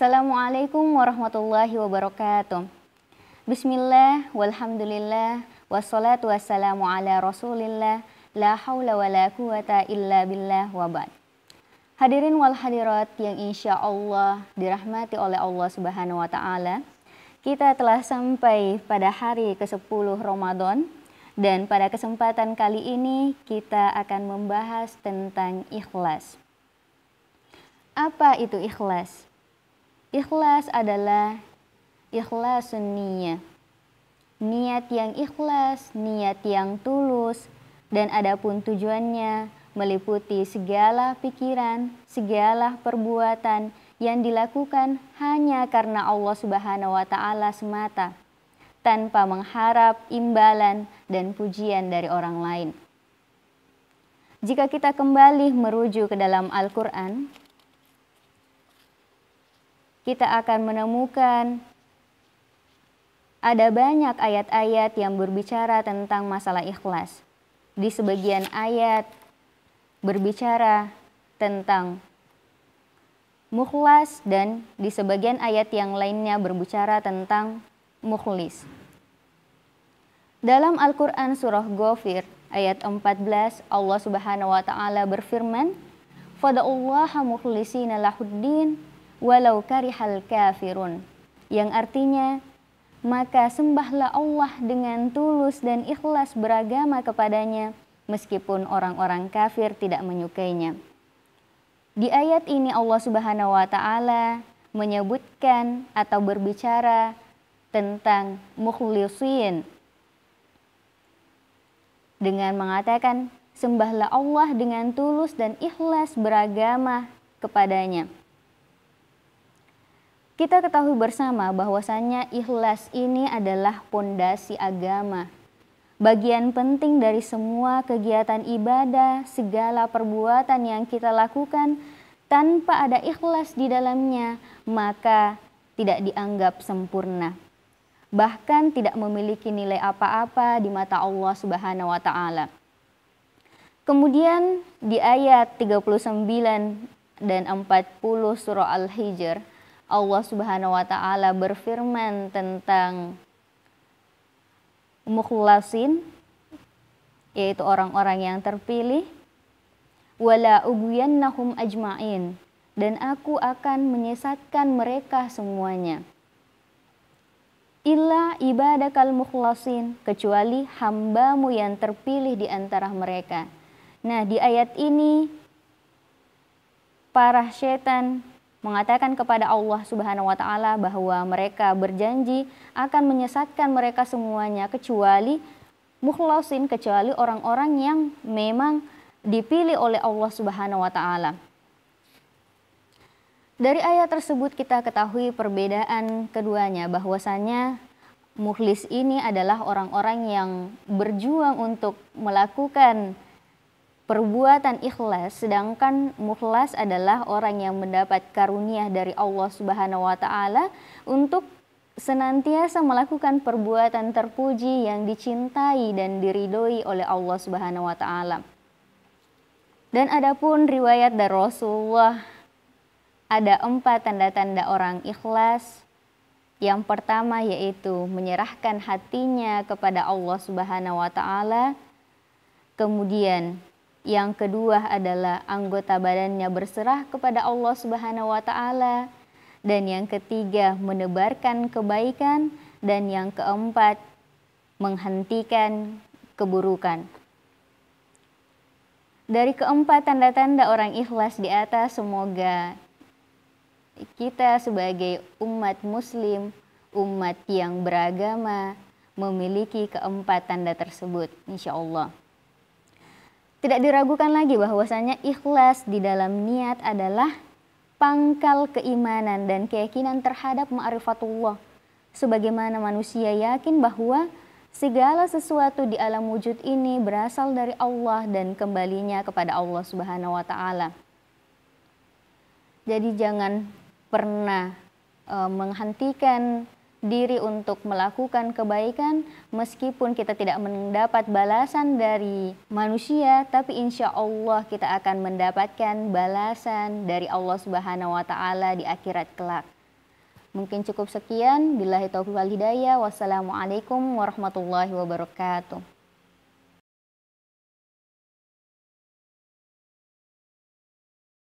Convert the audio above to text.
Assalamualaikum warahmatullahi wabarakatuh. Bismillah, walhamdulillah, wassalatu wassalamu ala rasulillah, la hawla wa la quwata illa billah wa ba'd. Hadirin wal hadirat yang insya Allah dirahmati oleh Allah Subhanahu wa Ta'ala, kita telah sampai pada hari ke-10 Ramadan dan pada kesempatan kali ini kita akan membahas tentang ikhlas. Apa itu ikhlas? Ikhlas adalah ikhlas niyah. Niat yang ikhlas, niat yang tulus, dan adapun tujuannya meliputi segala pikiran, segala perbuatan yang dilakukan hanya karena Allah Subhanahu wa taala semata tanpa mengharap imbalan dan pujian dari orang lain. Jika kita kembali merujuk ke dalam Al-Qur'an, kita akan menemukan ada banyak ayat-ayat yang berbicara tentang masalah ikhlas. Di sebagian ayat berbicara tentang mukhlas dan di sebagian ayat yang lainnya berbicara tentang mukhlis. Dalam Al-Qur'an surah Ghafir ayat 14 Allah Subhanahu wa taala berfirman, "Fada'ullaha mukhlisina lahuddin walau karihal kafirun yang artinya maka sembahlah Allah dengan tulus dan ikhlas beragama kepadanya meskipun orang-orang kafir tidak menyukainya. Di ayat ini Allah Subhanahu wa taala menyebutkan atau berbicara tentang mukhlisin dengan mengatakan sembahlah Allah dengan tulus dan ikhlas beragama kepadanya. Kita ketahui bersama bahwasannya ikhlas ini adalah pondasi agama. Bagian penting dari semua kegiatan ibadah, segala perbuatan yang kita lakukan tanpa ada ikhlas di dalamnya, maka tidak dianggap sempurna. Bahkan tidak memiliki nilai apa-apa di mata Allah Subhanahu wa taala. Kemudian di ayat 39 dan 40 surah Al-Hijr Allah Subhanahu wa taala berfirman tentang mukhlasin yaitu orang-orang yang terpilih wala ugyannahum ajmain dan aku akan menyesatkan mereka semuanya illa ibadakal mukhlasin kecuali hambamu yang terpilih di antara mereka nah di ayat ini para setan mengatakan kepada Allah Subhanahu wa taala bahwa mereka berjanji akan menyesatkan mereka semuanya kecuali mukhlasin kecuali orang-orang yang memang dipilih oleh Allah Subhanahu wa taala. Dari ayat tersebut kita ketahui perbedaan keduanya bahwasanya mukhlis ini adalah orang-orang yang berjuang untuk melakukan perbuatan ikhlas sedangkan mukhlas adalah orang yang mendapat karunia dari Allah Subhanahu wa taala untuk senantiasa melakukan perbuatan terpuji yang dicintai dan diridhoi oleh Allah Subhanahu wa taala. Dan adapun riwayat dari Rasulullah ada empat tanda-tanda orang ikhlas. Yang pertama yaitu menyerahkan hatinya kepada Allah Subhanahu wa taala. Kemudian yang kedua adalah anggota badannya berserah kepada Allah Subhanahu wa taala. Dan yang ketiga menebarkan kebaikan dan yang keempat menghentikan keburukan. Dari keempat tanda-tanda orang ikhlas di atas semoga kita sebagai umat muslim, umat yang beragama memiliki keempat tanda tersebut insya Allah. Tidak diragukan lagi bahwasanya ikhlas di dalam niat adalah pangkal keimanan dan keyakinan terhadap ma'rifatullah. Sebagaimana manusia yakin bahwa segala sesuatu di alam wujud ini berasal dari Allah dan kembalinya kepada Allah Subhanahu wa taala. Jadi jangan pernah e, menghentikan diri untuk melakukan kebaikan meskipun kita tidak mendapat balasan dari manusia tapi insya Allah kita akan mendapatkan balasan dari Allah Subhanahu wa taala di akhirat kelak. Mungkin cukup sekian. bila itu wal hidayah. Wassalamualaikum warahmatullahi wabarakatuh.